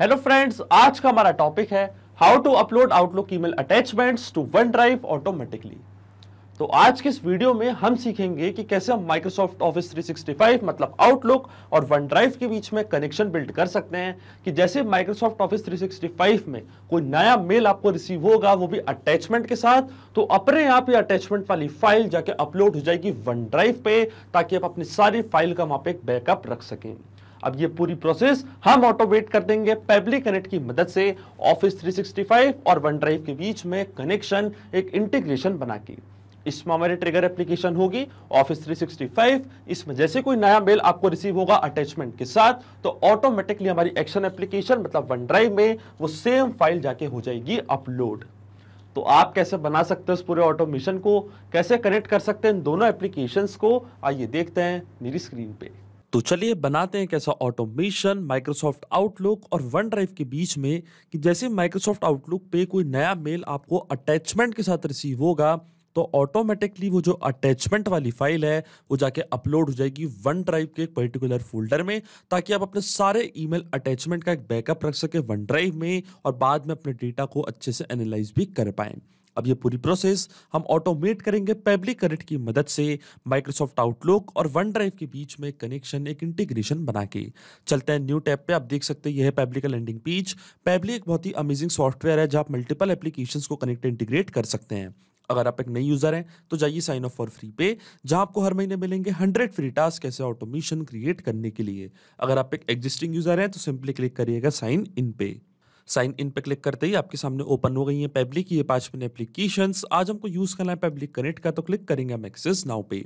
hello friends आज का हमारा टॉपिक है how to upload Outlook email attachments to OneDrive automatically तो आज के इस वीडियो में हम सीखेंगे कि कैसे हम माइक्रोसॉफ्ट ऑफिस 365 मतलब आउटलुक और वन ड्राइव के बीच में कनेक्शन बिल्ड कर सकते हैं कि जैसे माइक्रोसॉफ्ट ऑफिस 365 में कोई नया मेल आपको रिसीव होगा वो भी अटैचमेंट के साथ तो अपने आप ये अटैचमेंट वाली फाइल जाके अपलोड हो जाएगी वन ड्राइव पे ताकि आप अपनी सारी फाइल का वहां पे बैकअप रख सकें अब ये पूरी प्रोसेस हम ऑटोमेट कर देंगे पेबली कनेक्ट की मदद से ऑफिस 365 और वन ड्राइव के बीच में कनेक्शन एक इंटीग्रेशन बना के इसमें हमारी ट्रिगर एप्लीकेशन होगी ऑफिस 365 इसमें जैसे कोई नया मेल आपको रिसीव होगा अटैचमेंट के साथ तो ऑटोमेटिकली हमारी एक्शन एप्लीकेशन मतलब वन ड्राइव में वो सेम फाइल जाके हो जाएगी अपलोड तो आप कैसे बना सकते हो इस पूरे ऑटोमेशन को कैसे कनेक्ट कर सकते हैं इन दोनों एप्लीकेशंस को आइए देखते हैं मेरी स्क्रीन पे तो चलिए बनाते हैं कैसा ऑटोमेशन माइक्रोसॉफ्ट आउटलुक और वन ड्राइव के बीच में कि जैसे माइक्रोसॉफ्ट आउटलुक पे कोई नया मेल आपको अटैचमेंट के साथ रिसीव होगा तो ऑटोमेटिकली वो जो अटैचमेंट वाली फाइल है वो जाके अपलोड हो जाएगी वन ड्राइव के एक पर्टिकुलर फोल्डर में ताकि आप अपने सारे ईमेल अटैचमेंट का एक बैकअप रख सकें वन ड्राइव में और बाद में अपने डेटा को अच्छे से एनालाइज भी कर पाएँ अब ये पूरी प्रोसेस हम ऑटोमेट करेंगे पेबली करेट की मदद से माइक्रोसॉफ्ट आउटलुक और वन ड्राइव के बीच में कनेक्शन एक इंटीग्रेशन बना के चलते हैं न्यू टैब पे आप देख सकते हैं यह है पैबली का लैंडिंग पेज पेबली एक बहुत ही अमेजिंग सॉफ्टवेयर है जहाँ आप मल्टीपल एप्लीकेशन को कनेक्ट इंटीग्रेट कर सकते हैं अगर आप एक नई यूज़र हैं तो जाइए साइन अप फॉर फ्री पे जहां आपको हर महीने मिलेंगे हंड्रेड फ्री टास्क ऐसे ऑटोमेशन क्रिएट करने के लिए अगर आप एक एग्जिस्टिंग यूज़र हैं तो सिंपली क्लिक करिएगा साइन इन पे साइन इन पे क्लिक करते ही आपके सामने ओपन हो गई है पब्लिक की ये पांच मिनट एप्लीकेशन आज हमको यूज़ करना है पब्लिक कनेक्ट का तो क्लिक करेंगे हम एक्सेस नाउ पे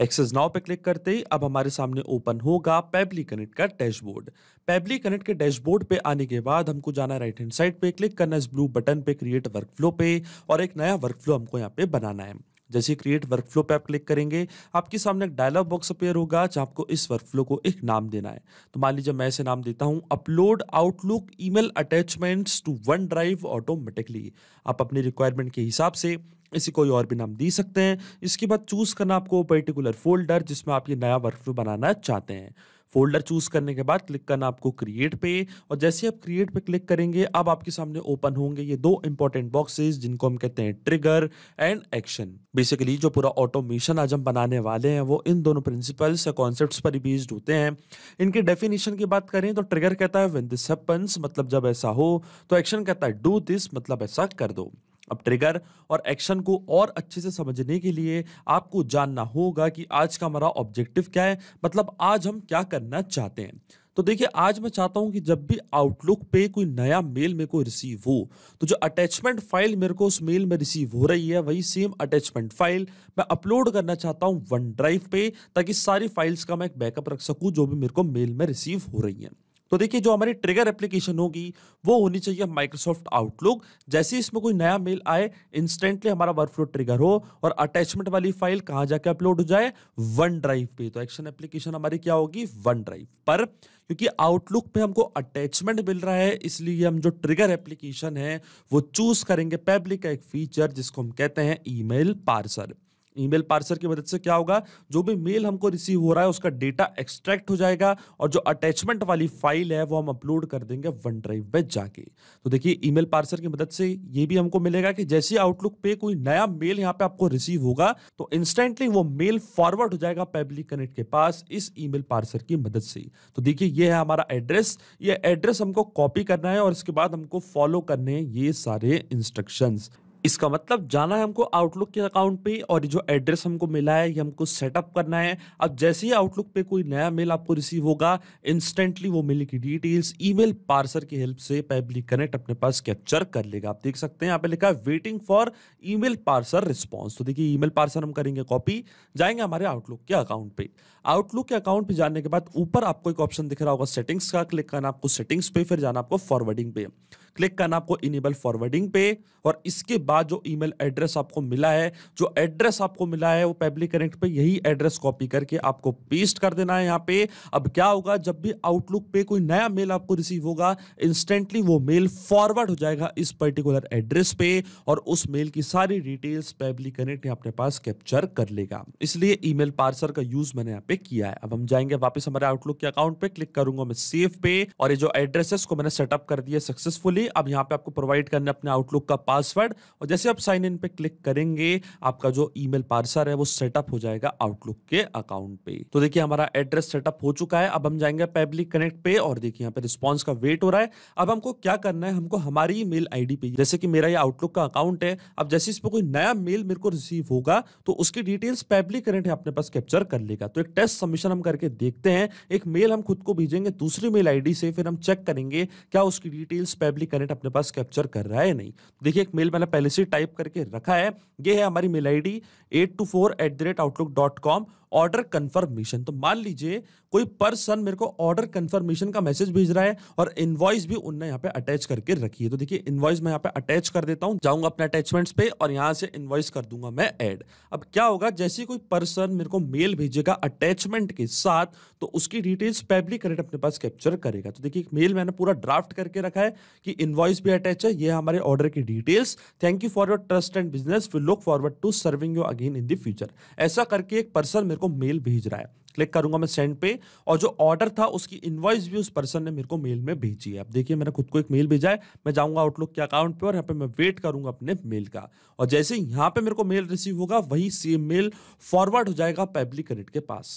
एक्सेस नाउ पे क्लिक करते ही अब हमारे सामने ओपन होगा पैबली कनेक्ट का डैशबोर्ड पैबली कनेक्ट के डैशबोर्ड पे आने के बाद हमको जाना राइट हैंड साइड पे क्लिक करना इस ब्लू बटन पे क्रिएट वर्कफ्लो पे और एक नया वर्कफ्लो हमको यहाँ पे बनाना है जैसे क्रिएट वर्कफ्लो पे आप क्लिक करेंगे आपके सामने एक डायलॉग बॉक्स अपेयर होगा जहाँ आपको इस वर्कफ्लो को एक नाम देना है तो मान लीजिए मैं इसे नाम देता हूँ upload Outlook email attachments to OneDrive automatically आप अपनी रिक्वायरमेंट के हिसाब से इसे कोई और भी नाम दे सकते हैं इसके बाद चूज़ करना आपको पर्टिकुलर फोल्डर जिसमें आप ये नया वर्कफ्लो बनाना चाहते हैं फोल्डर चूज करने के बाद क्लिक करना आपको क्रिएट पे और जैसे आप क्रिएट पे क्लिक करेंगे अब आपके सामने ओपन होंगे ये दो इंपॉर्टेंट बॉक्सेस जिनको हम कहते हैं ट्रिगर एंड एक्शन बेसिकली जो पूरा ऑटोमेशन आज हम बनाने वाले हैं वो इन दोनों प्रिंसिपल्स या कॉन्सेप्ट पर बेस्ड होते हैं इनके डेफिनेशन की बात करें तो ट्रिगर कहता है वेन दिस हैपन्स मतलब जब ऐसा हो तो एक्शन कहता है डू दिस मतलब ऐसा कर दो अब ट्रिगर और एक्शन को और अच्छे से समझने के लिए आपको जानना होगा कि आज का हमारा ऑब्जेक्टिव क्या है मतलब आज हम क्या करना चाहते हैं तो देखिए आज मैं चाहता हूं कि जब भी आउटलुक पे कोई नया मेल मेरे को रिसीव हो तो जो अटैचमेंट फाइल मेरे को उस मेल में रिसीव हो रही है वही सेम अटैचमेंट फाइल मैं अपलोड करना चाहता हूं वन ड्राइव पे ताकि सारी फाइल्स का मैं एक बैकअप रख सकूं जो भी मेरे को मेल में रिसीव हो रही हैं तो देखिए जो हमारी ट्रिगर एप्लीकेशन होगी वो होनी चाहिए माइक्रोसॉफ्ट आउटलुक जैसे इसमें कोई नया मेल आए इंस्टेंटली हमारा वर्क फ्लो ट्रिगर हो और अटैचमेंट वाली फाइल कहाँ जाके अपलोड हो जाए वन ड्राइव पे तो एक्शन एप्लीकेशन हमारी क्या होगी वन ड्राइव पर क्योंकि आउटलुक पे हमको अटैचमेंट मिल रहा है इसलिए हम जो ट्रिगर एप्लीकेशन है वो चूज करेंगे पब्लिक का एक फीचर जिसको हम कहते हैं ईमेल पार्सर ईमेल पार्सर की मदद से क्या होगा जो भी मेल हमको रिसीव हो रहा है उसका डेटा एक्सट्रैक्ट हो जाएगा और जो अटैचमेंट वाली फाइल है वो हम अपलोड कर देंगे वन ड्राइव में जाके तो देखिए ईमेल पार्सर की मदद से ये भी हमको मिलेगा कि जैसे आउटलुक पे कोई नया मेल यहाँ पे आपको रिसीव होगा तो इंस्टेंटली वो मेल फॉरवर्ड हो जाएगा पेबलिक कनेक्ट के पास इस ई पार्सर की मदद से तो देखिए ये है हमारा एड्रेस ये एड्रेस हमको कॉपी करना है और इसके बाद हमको फॉलो करने हैं ये सारे इंस्ट्रक्शंस इसका मतलब जाना है हमको आउटलुक के अकाउंट पे और जो एड्रेस हमको मिला है ये हमको सेटअप करना है अब जैसे ही आउटलुक पे कोई नया मेल आपको रिसीव होगा इंस्टेंटली वो मेल की डिटेल्स ईमेल पार्सर की हेल्प से पेबली कनेक्ट अपने पास कैप्चर कर लेगा आप देख सकते हैं यहाँ पे लिखा है waiting for email parser response तो देखिए ईमेल पार्सर हम करेंगे कॉपी जाएंगे हमारे आउटलुक के अकाउंट पे आउटलुक के अकाउंट पे जाने के बाद ऊपर आपको एक ऑप्शन दिख रहा होगा सेटिंग्स का क्लिक करना आपको सेटिंग्स पे फिर जाना आपको फॉरवर्डिंग पे क्लिक करना आपको इनेबल फॉरवर्डिंग पे और इसके बाद बाद जो ईमेल एड्रेस आपको मिला है जो एड्रेस आपको मिला है वो पब्लिक कनेक्ट पे यही एड्रेस कॉपी करके आपको पेस्ट कर देना है यहाँ पे अब क्या होगा जब भी आउटलुक पे कोई नया मेल आपको रिसीव होगा इंस्टेंटली वो मेल फॉरवर्ड हो जाएगा इस पर्टिकुलर एड्रेस पे और उस मेल की सारी डिटेल्स पब्लिक कनेक्ट अपने पास कैप्चर कर लेगा इसलिए ई मेल का यूज मैंने यहाँ पे किया है अब हम जाएंगे वापस हमारे आउटलुक के अकाउंट पे क्लिक करूंगा मैं सेफ पे और ये जो एड्रेसेस को मैंने सेटअप कर दिया सक्सेसफुली अब यहाँ पे आपको प्रोवाइड करने अपने आउटलुक का पासवर्ड और जैसे आप साइन इन पे क्लिक करेंगे आपका जो ईमेल पार्सर है वो सेटअप हो जाएगा आउटलुक के अकाउंट पे तो देखिए हमारा एड्रेस सेटअप हो चुका है अब हम जाएंगे पेबलिक कनेक्ट पे और देखिए यहाँ पे रिस्पॉन्स का वेट हो रहा है अब हमको क्या करना है हमको हमारी ई मेल आई पे जैसे कि मेरा ये आउटलुक का अकाउंट है अब जैसे इस पर कोई नया मेल मेरे को रिसीव होगा तो उसकी डिटेल्स पेबलिक कनेक्ट अपने पास कैप्चर कर लेगा तो एक टेस्ट सबमिशन हम करके देखते हैं एक मेल हम खुद को भेजेंगे दूसरी मेल आईडी से फिर हम चेक करेंगे क्या उसकी डिटेल्स पेबलिक कनेक्ट अपने पास कैप्चर कर रहा है नहीं देखिए एक मेल मैंने पहले ऐसे टाइप करके रखा है ये है हमारी mail I D eight two four at the rate Outlook dot com order confirmation तो मान लीजिए कोई पर्सन मेरे को ऑर्डर कंफर्मेशन का मैसेज भेज रहा है और इनवॉइस भी उनने यहाँ पे अटैच करके रखी है तो देखिए इनवॉइस मैं यहाँ पे अटैच कर देता हूँ जाऊंगा अपने अटैचमेंट्स पे और यहाँ से इनवॉइस कर दूंगा मैं ऐड अब क्या होगा जैसे कोई पर्सन मेरे को मेल भेजेगा अटैचमेंट के साथ तो उसकी डिटेल्स पेबली करेट अपने पास कैप्चर करेगा तो देखिए मेल मैंने पूरा ड्राफ्ट करके रखा है कि इन्वॉइस भी अटैच है ये हमारे ऑर्डर की details thank you for your trust and business we look forward to serving you again in the future ऐसा करके एक पर्सन मेरे को मेल भेज रहा है क्लिक करूंगा मैं सेंड पे और जो ऑर्डर था उसकी इनवॉइस भी उस पर्सन ने मेरे को मेल में भेजी है अब देखिए मैंने खुद को एक मेल भेजा है मैं जाऊंगा आउटलुक के अकाउंट पे और यहाँ पे मैं वेट करूंगा अपने मेल का और जैसे यहाँ पे मेरे को मेल रिसीव होगा वही सेम मेल फॉरवर्ड हो जाएगा पब्लिक क्रेडिट के पास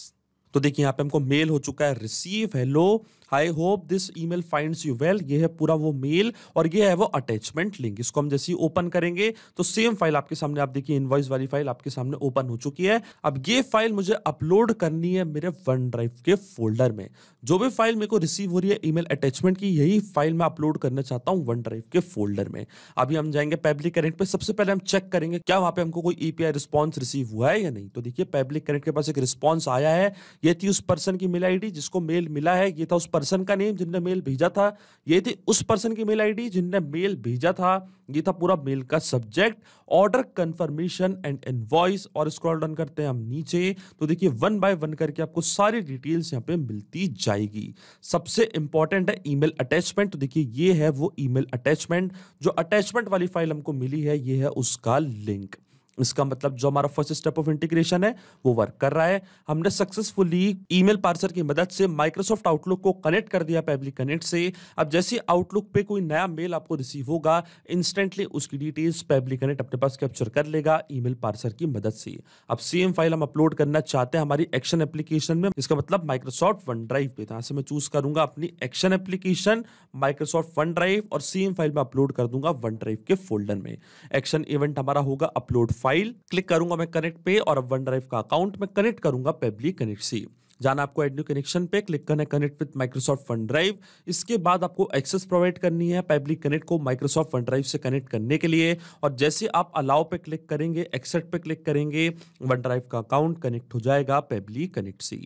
तो देखिए यहाँ पे हमको मेल हो चुका है receive hello I hope this email finds you well ये है पूरा वो मेल और ये है वो अटैचमेंट लिंक इसको हम जैसे ही ओपन करेंगे तो सेम फाइल आपके सामने आप देखिए इनवॉइस वाली फाइल आपके सामने ओपन हो चुकी है अब ये फाइल मुझे अपलोड करनी है मेरे वन ड्राइव के फोल्डर में जो भी फाइल मेरे को रिसीव हो रही है ईमेल अटैचमेंट की यही फाइल मैं अपलोड करना चाहता हूँ वन ड्राइव के फोल्डर में अभी हम जाएंगे पब्लिक कनेक्ट पे सबसे पहले हम चेक करेंगे क्या वहां पे हमको कोई ईपीआई रिस्पॉन्स रिसीव हुआ है या नहीं तो देखिए पब्लिक कनेक्ट के पास एक रिस्पॉन्स आया है ये थी उस पर्सन की मेल आईडी जिसको मेल मिला है ये था उस पर्सन का नेम जिनने मेल भेजा था ये थी उस पर्सन की मेल आईडी जिनने मेल भेजा था ये था पूरा मेल का subject order confirmation and invoice और स्क्रॉल डन करते हैं हम नीचे तो देखिए वन बाय वन करके आपको सारी डिटेल्स यहाँ पे मिलती जाएगी सबसे इंपॉर्टेंट है ईमेल अटैचमेंट तो देखिए ये है वो ईमेल अटैचमेंट जो अटैचमेंट वाली फाइल हमको मिली है ये है उसका लिंक इसका मतलब जो हमारा फर्स्ट स्टेप ऑफ इंटीग्रेशन है वो वर्क कर रहा है हमने सक्सेसफुली ईमेल पार्सर की मदद से माइक्रोसॉफ्ट आउटलुक को कनेक्ट कर दिया पब्लिक कनेक्ट से अब जैसे आउटलुक पे कोई नया मेल आपको रिसीव होगा इंस्टेंटली उसकी डिटेल्स पब्लिक कनेक्ट अपने पास कैप्चर कर लेगा ईमेल पार्सर की मदद से अब सेम फाइल हम अपलोड करना चाहते हैं हमारी एक्शन एप्लीकेशन में इसका मतलब माइक्रोसॉफ्ट वन ड्राइव पे यहाँ से मैं चूज करूंगा अपनी action application Microsoft OneDrive और सेम फाइल में अपलोड कर दूंगा वन ड्राइव के फोल्डर में एक्शन इवेंट हमारा होगा अपलोड फाइल क्लिक करूंगा मैं कनेक्ट पे और अब वन ड्राइव का अकाउंट मैं कनेक्ट करूंगा पेबली कनेक्ट सी जाना आपको एड न्यू कनेक्शन पे क्लिक करना है connect with Microsoft OneDrive इसके बाद आपको एक्सेस प्रोवाइड करनी है पब्लिक कनेक्ट को माइक्रोसॉफ्ट फंड ड्राइव से कनेक्ट करने के लिए और जैसे आप अलाउ पे क्लिक करेंगे एक्सेट पे क्लिक करेंगे वन ड्राइव का अकाउंट कनेक्ट हो जाएगा पेबली कनेक्ट सी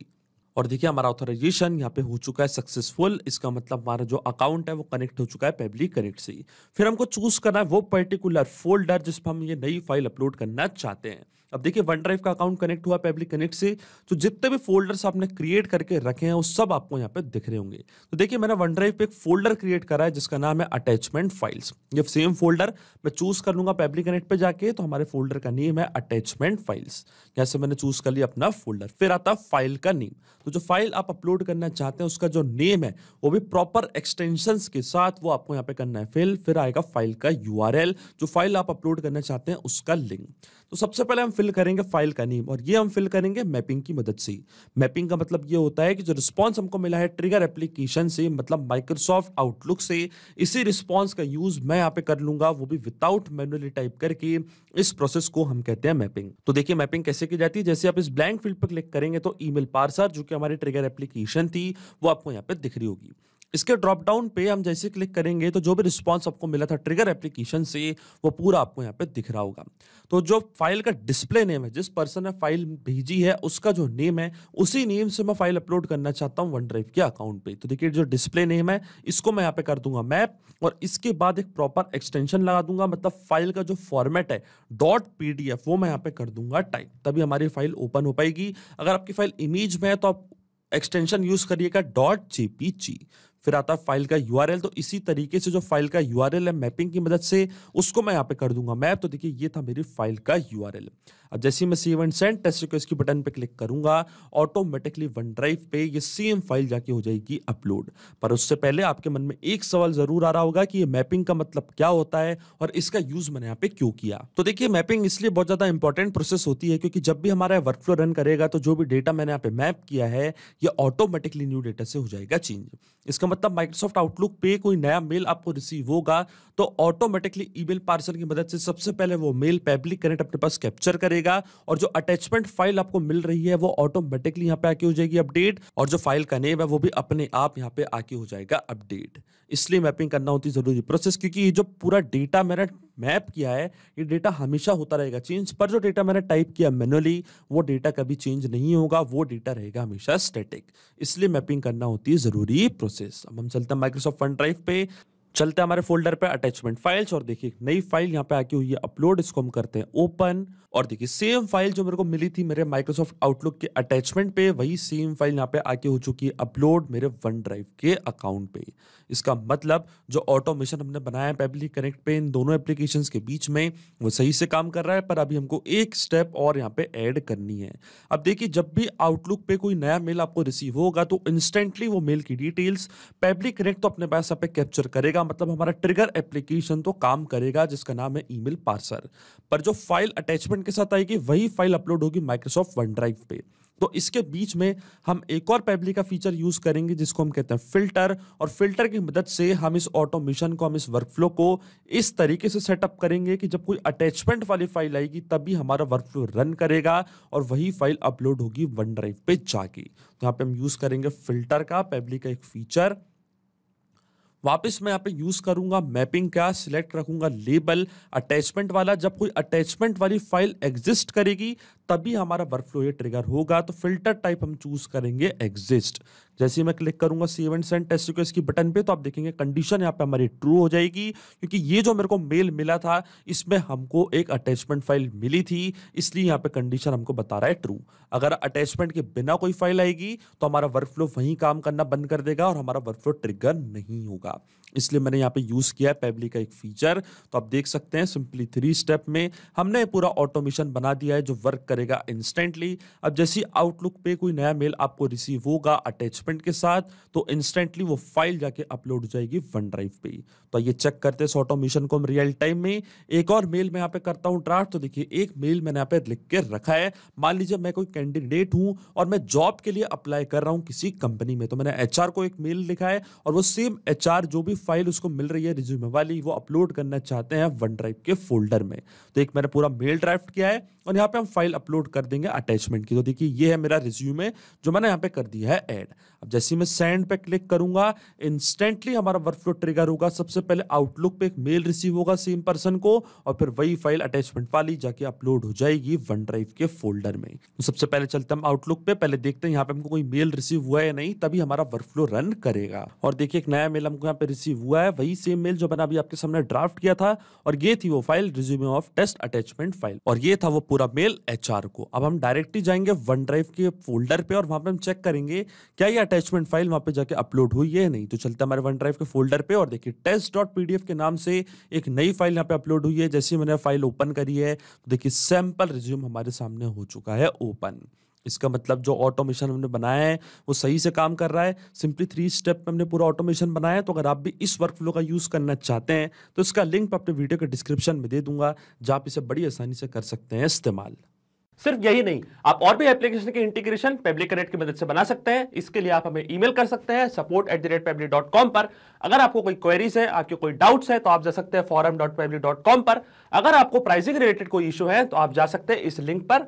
और देखिए हमारा ऑथराइजेशन यहाँ पे हो चुका है सक्सेसफुल इसका मतलब हमारा जो अकाउंट है वो कनेक्ट हो चुका है पेबली कनेक्ट से ही फिर हमको चूज करना है वो पर्टिकुलर फोल्डर जिस पर हम ये नई फाइल अपलोड करना चाहते हैं अब देखिए वन ड्राइव का अकाउंट कनेक्ट हुआ पब्लिक कनेक्ट से तो जितने भी फोल्डर्स आपने क्रिएट करके रखे हैं वो सब आपको यहाँ पे दिख रहे होंगे तो देखिए मैंने वन ड्राइव पे एक फोल्डर क्रिएट करा है जिसका नाम है अटैचमेंट फाइल्स ये सेम फोल्डर मैं चूज कर लूंगा पब्लिक कनेक्ट पे जाके तो हमारे फोल्डर का नेम है अटैचमेंट फाइल्स यहाँ से मैंने चूज कर लिया अपना फोल्डर फिर आता फाइल का नेम तो जो फाइल आप अपलोड करना चाहते हैं उसका जो नेम है वो भी प्रॉपर एक्सटेंशन के साथ वो आपको यहाँ पे करना है फिल फिर आएगा फाइल का यू जो फाइल आप अपलोड करना चाहते हैं उसका लिंक तो सबसे पहले हम फिल करेंगे फाइल का नेम और ये हम फिल करेंगे मैपिंग की मदद से मैपिंग का मतलब ये होता है कि जो रिस्पॉन्स हमको मिला है ट्रिगर एप्लीकेशन से मतलब माइक्रोसॉफ्ट आउटलुक से इसी रिस्पॉन्स का यूज मैं यहाँ पे कर लूंगा वो भी विदाउट मैनुअली टाइप करके इस प्रोसेस को हम कहते हैं मैपिंग तो देखिए मैपिंग कैसे की जाती है जैसे आप इस ब्लैंक फील्ड पर क्लिक करेंगे तो ई मेल पार्सर जो कि हमारी ट्रिगर एप्लीकेशन थी वो आपको यहाँ पे दिख रही होगी इसके ड्रॉप डाउन पे हम जैसे क्लिक करेंगे तो जो भी रिस्पॉन्स आपको मिला था ट्रिगर एप्लीकेशन से वो पूरा आपको यहाँ पे दिख रहा होगा तो जो फाइल का डिस्प्ले नेम है जिस पर्सन ने फाइल भेजी है उसका जो नेम है उसी नेम से मैं फाइल अपलोड करना चाहता हूँ वन ड्राइव के अकाउंट पे तो देखिए जो डिस्प्ले नेम है इसको मैं यहाँ पे कर दूंगा मैप और इसके बाद एक प्रॉपर एक्सटेंशन लगा दूंगा मतलब फाइल का जो फॉर्मेट है डॉट पी वो मैं यहाँ पे कर दूंगा टाइप तभी हमारी फाइल ओपन हो पाएगी अगर आपकी फाइल इमेज में है तो आप एक्सटेंशन यूज करिएगा डॉट जी फिर आता है फाइल का यू तो इसी तरीके से जो फाइल का यू है मैपिंग की मदद से उसको मैं यहाँ पे कर दूंगा मैप तो देखिए ये था मेरी फाइल का यू अब जैसे ही मैं see and send test request की बटन पे क्लिक करूंगा ऑटोमेटिकली वन ड्राइव पे ये सेम फाइल जाके हो जाएगी अपलोड पर उससे पहले आपके मन में एक सवाल जरूर आ रहा होगा कि ये मैपिंग का मतलब क्या होता है और इसका यूज मैंने यहाँ पे क्यों किया तो देखिए मैपिंग इसलिए बहुत ज्यादा इंपॉर्टेंट प्रोसेस होती है क्योंकि जब भी हमारा वर्कफ्लो रन करेगा तो जो भी डेटा मैंने यहाँ पे मैप किया है ये ऑटोमेटिकली न्यू डेटा से हो जाएगा चेंज इसका मतलब माइक्रोसॉफ्ट आउटलुक पे कोई नया मेल आपको रिसीव होगा तो ऑटोमेटिकली ईमेल पार्सल की मदद से सबसे पहले वो मेल पब्लिक कनेक्ट अपने पास कैप्चर करेगा और जो अटैचमेंट फाइल आपको मिल रही है वो ऑटोमेटिकली यहाँ पे आके हो जाएगी अपडेट और जो फाइल का नेम है वो भी अपने आप यहाँ पे आके हो जाएगा अपडेट इसलिए मैपिंग करना होती जरूरी प्रोसेस क्योंकि ये जो पूरा डेटा मेरा मैप किया है ये डेटा हमेशा होता रहेगा चेंज पर जो डेटा मैंने टाइप किया मैनुअली वो डेटा कभी चेंज नहीं होगा वो डेटा रहेगा हमेशा स्टैटिक इसलिए मैपिंग करना होती है ज़रूरी प्रोसेस अब हम चलते हैं माइक्रोसॉफ्ट वन ड्राइव पे चलते हैं हमारे फोल्डर पे अटैचमेंट फाइल्स और देखिए नई फाइल यहाँ पे आके हुई है अपलोड इसको हम करते हैं ओपन और देखिए सेम फाइल जो मेरे को मिली थी मेरे माइक्रोसॉफ्ट आउटलुक के अटैचमेंट पे वही सेम फाइल यहाँ पे आके हो चुकी है अपलोड मेरे वन ड्राइव के अकाउंट पे इसका मतलब जो ऑटोमेशन हमने बनाया है पेबली कनेक्ट पे इन दोनों एप्लीकेशन के बीच में वो सही से काम कर रहा है पर अभी हमको एक स्टेप और यहाँ पे ऐड करनी है अब देखिए जब भी आउटलुक पे कोई नया मेल आपको रिसीव होगा तो इंस्टेंटली वो मेल की डिटेल्स पेबली कनेक्ट तो अपने पास यहाँ पे कैप्चर करेगा इसका मतलब हमारा ट्रिगर एप्लीकेशन तो काम करेगा जिसका नाम है ईमेल पार्सर पर जो फाइल अटैचमेंट के साथ आएगी वही फाइल अपलोड होगी माइक्रोसॉफ्ट वन ड्राइव पे तो इसके बीच में हम एक और पैबली का फीचर यूज करेंगे जिसको हम कहते हैं फिल्टर और फिल्टर की मदद से हम इस ऑटोमेशन को हम इस वर्कफ्लो को इस तरीके से सेटअप करेंगे कि जब कोई अटैचमेंट वाली फाइल आएगी तभी हमारा वर्कफ्लो रन करेगा और वही फाइल अपलोड होगी वन ड्राइव पे जाके तो यहाँ पे हम यूज करेंगे फिल्टर का पैबली का एक फीचर वापस मैं यहाँ पे यूज करूंगा मैपिंग का सिलेक्ट रखूंगा लेबल अटैचमेंट वाला जब कोई अटैचमेंट वाली फाइल एग्जिस्ट करेगी तभी हमारा वर्कफ्लो ये ट्रिगर होगा तो फिल्टर टाइप हम चूज करेंगे एग्जिस्ट जैसे मैं क्लिक करूंगा save and send test request की बटन पे तो आप देखेंगे कंडीशन यहाँ पे हमारी ट्रू हो जाएगी क्योंकि ये जो मेरे को मेल मिला था इसमें हमको एक अटैचमेंट फाइल मिली थी इसलिए यहाँ पे कंडीशन हमको बता रहा है ट्रू अगर अटैचमेंट के बिना कोई फाइल आएगी तो हमारा फ्लो वहीं काम करना बंद कर देगा और हमारा फ्लो ट्रिगर नहीं होगा इसलिए मैंने यहाँ पे यूज़ किया है पेबली का एक फीचर तो आप देख सकते हैं सिंपली थ्री स्टेप में हमने पूरा ऑटोमेशन बना दिया है जो वर्क करेगा इंस्टेंटली अब जैसे आउटलुक पे कोई नया मेल आपको रिसीव होगा अटैचमेंट के साथ तो इंस्टेंटली वो फाइल जाके अपलोड हो जाएगी वन ड्राइव पे तो ये चेक करते हैं इस ऑटोमेशन को हम रियल टाइम में एक और मेल मैं यहाँ पे करता हूँ ड्राफ्ट तो देखिए एक मेल मैंने यहाँ पे लिख के रखा है मान लीजिए मैं कोई कैंडिडेट हूँ और मैं जॉब के लिए अप्लाई कर रहा हूँ किसी कंपनी में तो मैंने एच को एक मेल लिखा है और वो सेम एच जो भी फाइल उसको मिल रही है रिज्यूमे वाली वो अपलोड करना चाहते हैं वन ड्राइव के फोल्डर में तो एक मैंने पूरा मेल ड्राफ्ट किया है और यहाँ पे हम फाइल अपलोड कर देंगे अटैचमेंट की तो देखिए ये है मेरा रिज्यूमे जो मैंने यहाँ पे कर दिया है ऐड अब जैसे मैं सेंड पे क्लिक करूंगा इंस्टेंटली हमारा वर्क फ्लो ट्रिगर होगा सबसे पहले आउटलुक पे एक मेल रिसीव होगा सेम पर्सन को और फिर वही फाइल अटैचमेंट वाली जाके अपलोड हो जाएगी वन ड्राइव के फोल्डर में तो सबसे पहले चलते हम आउटलुक पे पहले देखते हैं यहाँ पे हमको कोई मेल रिसीव हुआ या नहीं तभी हमारा वर्क फ्लो रन करेगा और देखिए एक नया मेल हमको यहाँ पे रिसीव रिसीव हुआ है वही सेम मेल जो मैंने अभी आपके सामने ड्राफ्ट किया था और ये थी वो file resume of test attachment file और ये था वो पूरा मेल एच को अब हम डायरेक्टली जाएंगे वन ड्राइव के फोल्डर पे और वहां पे हम चेक करेंगे क्या ये अटैचमेंट फाइल वहां पे जाके अपलोड हुई है नहीं तो चलते हमारे वन ड्राइव के फोल्डर पे और देखिए टेस्ट डॉट पीडीएफ के नाम से एक नई फाइल यहाँ पे अपलोड हुई है जैसे मैंने फाइल ओपन करी है तो देखिए सैम्पल रिज्यूम हमारे सामने हो चुका है ओपन इसका मतलब जो ऑटोमेशन हमने बनाया है वो सही से काम कर रहा है सिंपली थ्री स्टेप में हमने पूरा ऑटोमेशन बनाया है तो अगर आप भी इस वर्क फ्लो का यूज़ करना चाहते हैं तो इसका लिंक अपने वीडियो के डिस्क्रिप्शन में दे दूंगा जहाँ आप इसे बड़ी आसानी से कर सकते हैं इस्तेमाल सिर्फ यही नहीं आप और भी एप्लीकेशन के इंटीग्रेशन पेब्लिक कनेक्ट की मदद से बना सकते हैं इसके लिए आप हमें ईमेल कर सकते हैं support at the rate Pabbly dot com पर अगर आपको कोई क्वेरीज है आपके कोई डाउट्स है तो आप जा सकते हैं forum dot Pabbly dot com पर अगर आपको प्राइसिंग रिलेटेड कोई इशू है तो आप जा सकते हैं इस लिंक पर